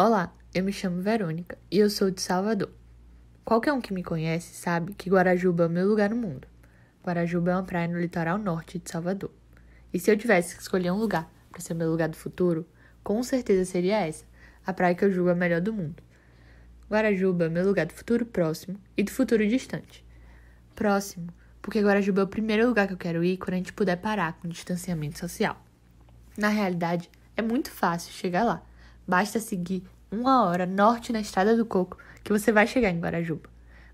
Olá, eu me chamo Verônica e eu sou de Salvador. Qualquer um que me conhece sabe que Guarajuba é o meu lugar no mundo. Guarajuba é uma praia no litoral norte de Salvador. E se eu tivesse que escolher um lugar para ser meu lugar do futuro, com certeza seria essa, a praia que eu julgo a melhor do mundo. Guarajuba é meu lugar do futuro próximo e do futuro distante. Próximo, porque Guarajuba é o primeiro lugar que eu quero ir quando a gente puder parar com o distanciamento social. Na realidade, é muito fácil chegar lá Basta seguir uma hora norte na Estrada do Coco que você vai chegar em Guarajuba.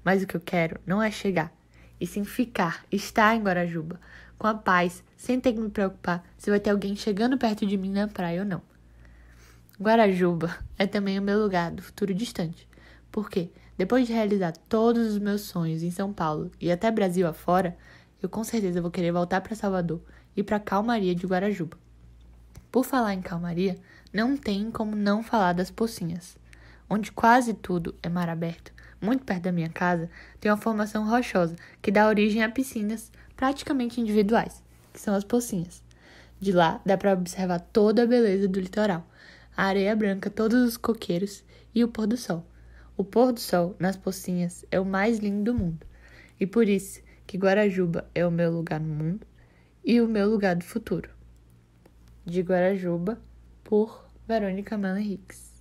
Mas o que eu quero não é chegar, e sim ficar, estar em Guarajuba, com a paz, sem ter que me preocupar se vai ter alguém chegando perto de mim na praia ou não. Guarajuba é também o meu lugar do futuro distante, porque depois de realizar todos os meus sonhos em São Paulo e até Brasil afora, eu com certeza vou querer voltar para Salvador e para a calmaria de Guarajuba. Por falar em calmaria, não tem como não falar das pocinhas, onde quase tudo é mar aberto. Muito perto da minha casa, tem uma formação rochosa que dá origem a piscinas praticamente individuais, que são as pocinhas. De lá dá para observar toda a beleza do litoral, a areia branca, todos os coqueiros e o pôr do sol. O pôr do sol nas pocinhas é o mais lindo do mundo. E por isso que Guarajuba é o meu lugar no mundo e o meu lugar do futuro de Guarajuba, por Verônica Mana Hicks.